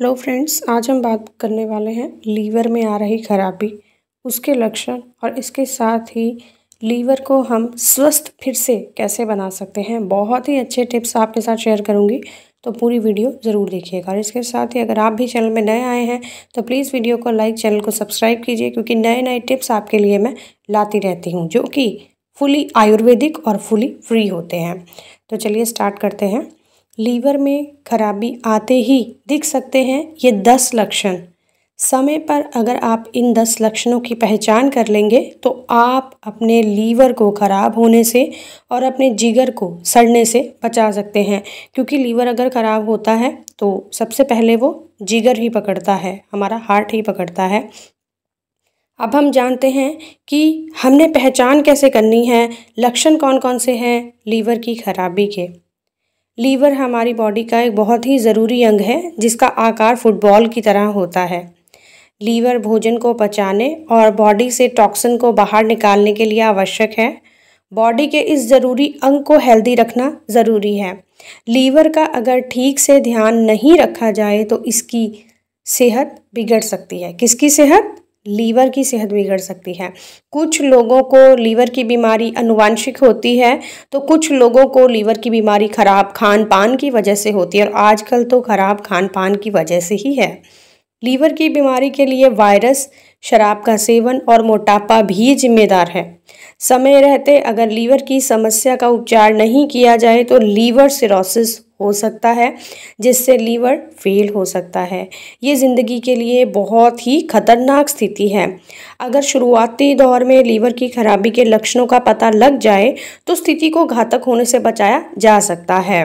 hello friends आज हम बात करने वाले हैं लीवर में आ रही खराबी उसके लक्षण और इसके साथ ही लीवर को हम स्वस्थ फिर से कैसे बना सकते हैं बहुत ही अच्छे टिप्स आपके साथ शेयर करूंगी तो पूरी वीडियो ज़रूर देखिएगा और इसके साथ ही अगर आप भी चैनल में नए आए हैं तो प्लीज़ वीडियो को लाइक चैनल को सब्सक्राइब कीजिए क्योंकि नए नए टिप्स आपके लिए मैं लाती रहती हूँ जो कि फुली आयुर्वेदिक और फुली फ्री होते हैं तो चलिए स्टार्ट करते हैं लीवर में खराबी आते ही दिख सकते हैं ये दस लक्षण समय पर अगर आप इन दस लक्षणों की पहचान कर लेंगे तो आप अपने लीवर को ख़राब होने से और अपने जिगर को सड़ने से बचा सकते हैं क्योंकि लीवर अगर ख़राब होता है तो सबसे पहले वो जिगर ही पकड़ता है हमारा हार्ट ही पकड़ता है अब हम जानते हैं कि हमने पहचान कैसे करनी है लक्षण कौन कौन से हैं लीवर की खराबी के लीवर हमारी बॉडी का एक बहुत ही ज़रूरी अंग है जिसका आकार फुटबॉल की तरह होता है लीवर भोजन को पचाने और बॉडी से टॉक्सिन को बाहर निकालने के लिए आवश्यक है बॉडी के इस ज़रूरी अंग को हेल्दी रखना ज़रूरी है लीवर का अगर ठीक से ध्यान नहीं रखा जाए तो इसकी सेहत बिगड़ सकती है किसकी सेहत लीवर की सेहत बिगड़ सकती है कुछ लोगों को लीवर की बीमारी अनुवांशिक होती है तो कुछ लोगों को लीवर की बीमारी खराब खान पान की वजह से होती है और आजकल तो खराब खान पान की वजह से ही है लीवर की बीमारी के लिए वायरस शराब का सेवन और मोटापा भी जिम्मेदार है समय रहते अगर लीवर की समस्या का उपचार नहीं किया जाए तो लीवर सिरोसिस हो सकता है जिससे लीवर फेल हो सकता है ये ज़िंदगी के लिए बहुत ही खतरनाक स्थिति है अगर शुरुआती दौर में लीवर की खराबी के लक्षणों का पता लग जाए तो स्थिति को घातक होने से बचाया जा सकता है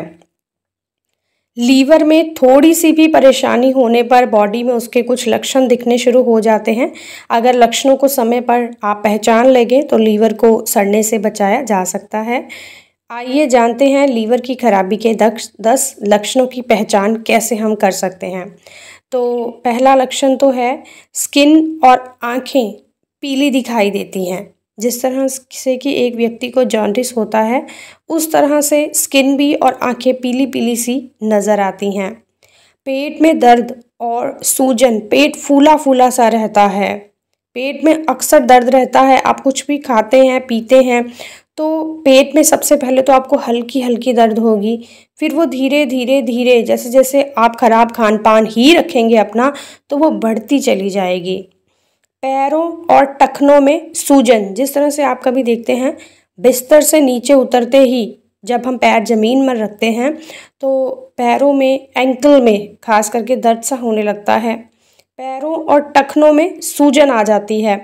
लीवर में थोड़ी सी भी परेशानी होने पर बॉडी में उसके कुछ लक्षण दिखने शुरू हो जाते हैं अगर लक्षणों को समय पर आप पहचान लेंगे तो लीवर को सड़ने से बचाया जा सकता है आइए जानते हैं लीवर की खराबी के दक्ष दस लक्षणों की पहचान कैसे हम कर सकते हैं तो पहला लक्षण तो है स्किन और आँखें पीली दिखाई देती हैं जिस तरह से कि एक व्यक्ति को जॉन्डिस होता है उस तरह से स्किन भी और आंखें पीली पीली सी नज़र आती हैं पेट में दर्द और सूजन पेट फूला फूला सा रहता है पेट में अक्सर दर्द रहता है आप कुछ भी खाते हैं पीते हैं तो पेट में सबसे पहले तो आपको हल्की हल्की दर्द होगी फिर वो धीरे धीरे धीरे जैसे जैसे आप ख़राब खान पान ही रखेंगे अपना तो वो बढ़ती चली जाएगी पैरों और टखनों में सूजन जिस तरह से आप कभी देखते हैं बिस्तर से नीचे उतरते ही जब हम पैर ज़मीन में रखते हैं तो पैरों में एंकल में खास करके दर्द सा होने लगता है पैरों और टखनों में सूजन आ जाती है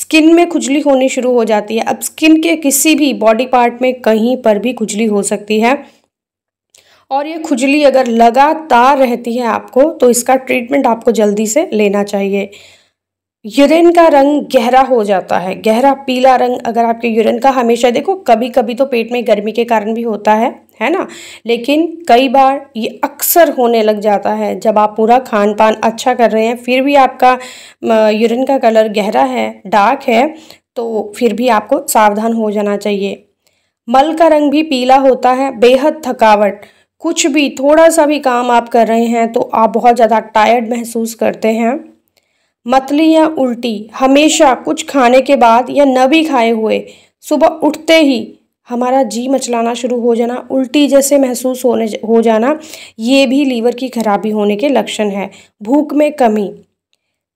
स्किन में खुजली होनी शुरू हो जाती है अब स्किन के किसी भी बॉडी पार्ट में कहीं पर भी खुजली हो सकती है और ये खुजली अगर लगातार रहती है आपको तो इसका ट्रीटमेंट आपको जल्दी से लेना चाहिए यूरिन का रंग गहरा हो जाता है गहरा पीला रंग अगर आपके यूरिन का हमेशा देखो कभी कभी तो पेट में गर्मी के कारण भी होता है है ना लेकिन कई बार ये अक्सर होने लग जाता है जब आप पूरा खान पान अच्छा कर रहे हैं फिर भी आपका यूरिन का कलर गहरा है डार्क है तो फिर भी आपको सावधान हो जाना चाहिए मल का रंग भी पीला होता है बेहद थकावट कुछ भी थोड़ा सा भी काम आप कर रहे हैं तो आप बहुत ज़्यादा टायर्ड महसूस करते हैं मतली या उल्टी हमेशा कुछ खाने के बाद या न भी खाए हुए सुबह उठते ही हमारा जी मचलाना शुरू हो जाना उल्टी जैसे महसूस होने हो जाना ये भी लीवर की खराबी होने के लक्षण है भूख में कमी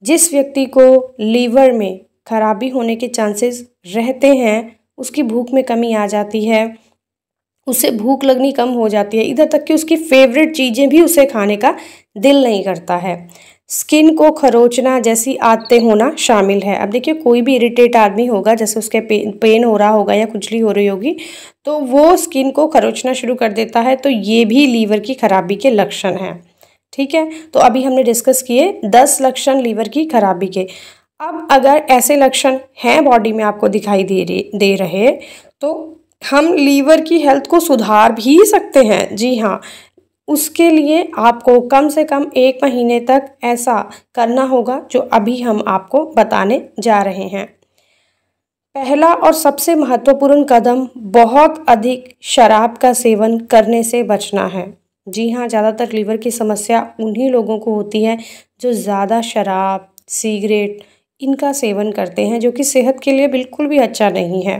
जिस व्यक्ति को लीवर में खराबी होने के चांसेस रहते हैं उसकी भूख में कमी आ जाती है उसे भूख लगनी कम हो जाती है इधर तक कि उसकी फेवरेट चीज़ें भी उसे खाने का दिल नहीं करता है स्किन को खरोचना जैसी आदतें होना शामिल है अब देखिए कोई भी इरिटेट आदमी होगा जैसे उसके पेन हो रहा होगा या खुजली हो रही होगी तो वो स्किन को खरोचना शुरू कर देता है तो ये भी लीवर की खराबी के लक्षण हैं ठीक है तो अभी हमने डिस्कस किए दस लक्षण लीवर की खराबी के अब अगर ऐसे लक्षण हैं बॉडी में आपको दिखाई दे रही दे रहे तो हम लीवर की हेल्थ को सुधार भी सकते हैं जी हाँ उसके लिए आपको कम से कम एक महीने तक ऐसा करना होगा जो अभी हम आपको बताने जा रहे हैं पहला और सबसे महत्वपूर्ण कदम बहुत अधिक शराब का सेवन करने से बचना है जी हाँ ज़्यादातर लीवर की समस्या उन्हीं लोगों को होती है जो ज़्यादा शराब सिगरेट इनका सेवन करते हैं जो कि सेहत के लिए बिल्कुल भी अच्छा नहीं है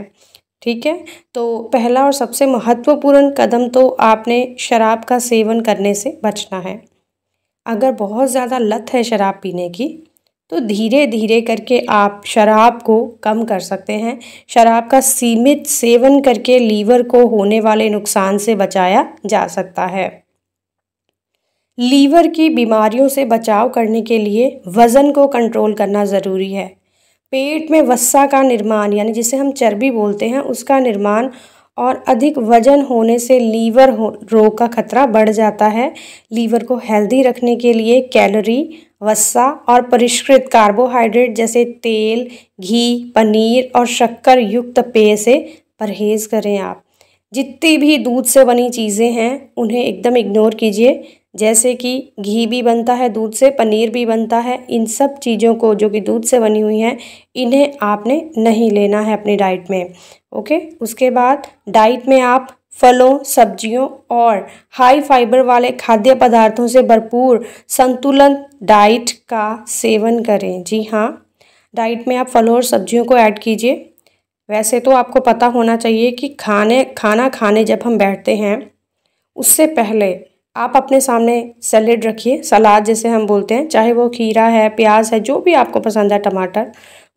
ठीक है तो पहला और सबसे महत्वपूर्ण कदम तो आपने शराब का सेवन करने से बचना है अगर बहुत ज़्यादा लत है शराब पीने की तो धीरे धीरे करके आप शराब को कम कर सकते हैं शराब का सीमित सेवन करके लीवर को होने वाले नुकसान से बचाया जा सकता है लीवर की बीमारियों से बचाव करने के लिए वज़न को कंट्रोल करना ज़रूरी है पेट में वसा का निर्माण यानी जिसे हम चर्बी बोलते हैं उसका निर्माण और अधिक वजन होने से लीवर हो रोग का खतरा बढ़ जाता है लीवर को हेल्दी रखने के लिए कैलोरी वसा और परिष्कृत कार्बोहाइड्रेट जैसे तेल घी पनीर और शक्कर युक्त पेय से परहेज़ करें आप जितनी भी दूध से बनी चीज़ें हैं उन्हें एकदम इग्नोर कीजिए जैसे कि घी भी बनता है दूध से पनीर भी बनता है इन सब चीज़ों को जो कि दूध से बनी हुई हैं इन्हें आपने नहीं लेना है अपनी डाइट में ओके उसके बाद डाइट में आप फलों सब्जियों और हाई फाइबर वाले खाद्य पदार्थों से भरपूर संतुलन डाइट का सेवन करें जी हाँ डाइट में आप फलों और सब्जियों को ऐड कीजिए वैसे तो आपको पता होना चाहिए कि खाने खाना खाने जब हम बैठते हैं उससे पहले आप अपने सामने सैलेड रखिए सलाद जैसे हम बोलते हैं चाहे वो खीरा है प्याज है जो भी आपको पसंद है टमाटर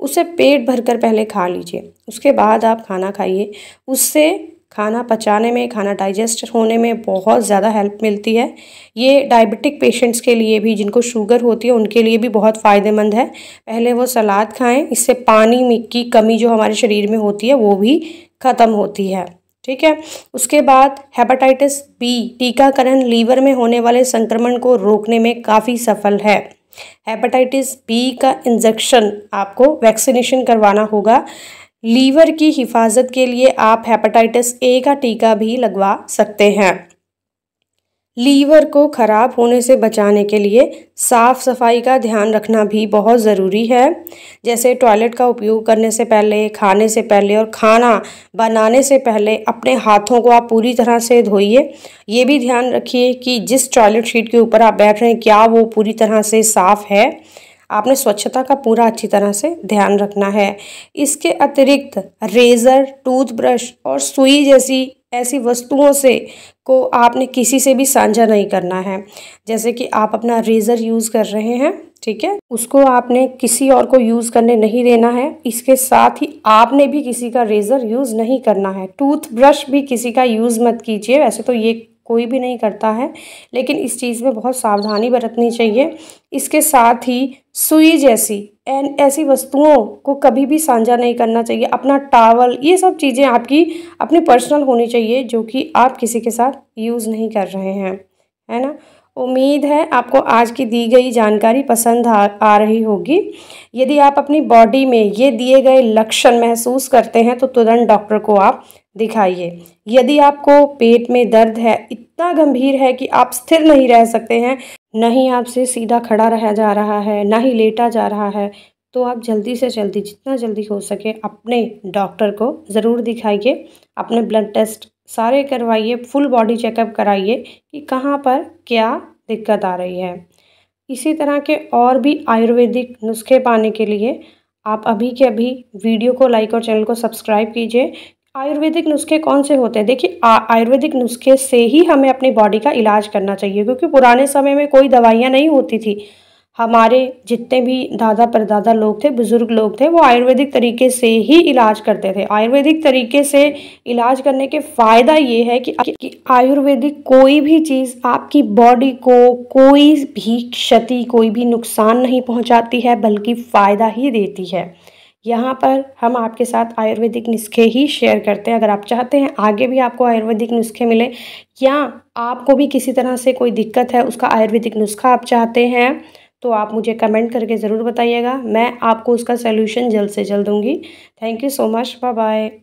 उसे पेट भरकर पहले खा लीजिए उसके बाद आप खाना खाइए उससे खाना पचाने में खाना डाइजेस्ट होने में बहुत ज़्यादा हेल्प मिलती है ये डायबिटिक पेशेंट्स के लिए भी जिनको शुगर होती है उनके लिए भी बहुत फ़ायदेमंद है पहले वो सलाद खाएं इससे पानी की कमी जो हमारे शरीर में होती है वो भी ख़त्म होती है ठीक है उसके बाद हेपाटाइटिस बी टीकाकरण लीवर में होने वाले संक्रमण को रोकने में काफ़ी सफल है हेपाटाइटिस बी का इंजेक्शन आपको वैक्सीनेशन करवाना होगा लीवर की हिफाजत के लिए आप हेपेटाइटिस ए का टीका भी लगवा सकते हैं लीवर को ख़राब होने से बचाने के लिए साफ़ सफाई का ध्यान रखना भी बहुत ज़रूरी है जैसे टॉयलेट का उपयोग करने से पहले खाने से पहले और खाना बनाने से पहले अपने हाथों को आप पूरी तरह से धोइए ये भी ध्यान रखिए कि जिस टॉयलेट शीट के ऊपर आप बैठ रहे हैं क्या वो पूरी तरह से साफ़ है आपने स्वच्छता का पूरा अच्छी तरह से ध्यान रखना है इसके अतिरिक्त रेज़र टूथब्रश और सुई जैसी ऐसी वस्तुओं से को आपने किसी से भी साझा नहीं करना है जैसे कि आप अपना रेज़र यूज़ कर रहे हैं ठीक है उसको आपने किसी और को यूज़ करने नहीं देना है इसके साथ ही आपने भी किसी का रेज़र यूज़ नहीं करना है टूथब्रश भी किसी का यूज़ मत कीजिए वैसे तो ये कोई भी नहीं करता है लेकिन इस चीज़ में बहुत सावधानी बरतनी चाहिए इसके साथ ही सुई जैसी एन ऐसी वस्तुओं को कभी भी साझा नहीं करना चाहिए अपना टावल ये सब चीज़ें आपकी अपनी पर्सनल होनी चाहिए जो कि आप किसी के साथ यूज़ नहीं कर रहे हैं है ना उम्मीद है आपको आज की दी गई जानकारी पसंद आ, आ रही होगी यदि आप अपनी बॉडी में ये दिए गए लक्षण महसूस करते हैं तो तुरंत डॉक्टर को आप दिखाइए यदि आपको पेट में दर्द है इतना गंभीर है कि आप स्थिर नहीं रह सकते हैं ना ही आपसे सीधा खड़ा रहा जा रहा है ना ही लेटा जा रहा है तो आप जल्दी से जल्दी जितना जल्दी हो सके अपने डॉक्टर को ज़रूर दिखाइए अपने ब्लड टेस्ट सारे करवाइए फुल बॉडी चेकअप कराइए कि कहाँ पर क्या दिक्कत आ रही है इसी तरह के और भी आयुर्वेदिक नुस्खे पाने के लिए आप अभी के अभी वीडियो को लाइक और चैनल को सब्सक्राइब कीजिए आयुर्वेदिक नुस्खे कौन से होते हैं देखिए आयुर्वेदिक नुस्खे से ही हमें अपनी बॉडी का इलाज करना चाहिए क्योंकि पुराने समय में कोई दवाइयाँ नहीं होती थी हमारे जितने भी दादा परदादा लोग थे बुज़ुर्ग लोग थे वो आयुर्वेदिक तरीके से ही इलाज करते थे आयुर्वेदिक तरीके से इलाज करने के फ़ायदा ये है कि, कि आयुर्वेदिक कोई भी चीज़ आपकी बॉडी को कोई भी क्षति कोई भी नुकसान नहीं पहुंचाती है बल्कि फ़ायदा ही देती है यहाँ पर हम आपके साथ आयुर्वेदिक नुस्खे ही शेयर करते हैं अगर आप चाहते हैं आगे भी आपको आयुर्वेदिक नुस्खे मिले या आपको भी किसी तरह से कोई दिक्कत है उसका आयुर्वेदिक नुस्खा आप चाहते हैं तो आप मुझे कमेंट करके ज़रूर बताइएगा मैं आपको उसका सोल्यूशन जल्द से जल्द दूँगी thank you so much bye bye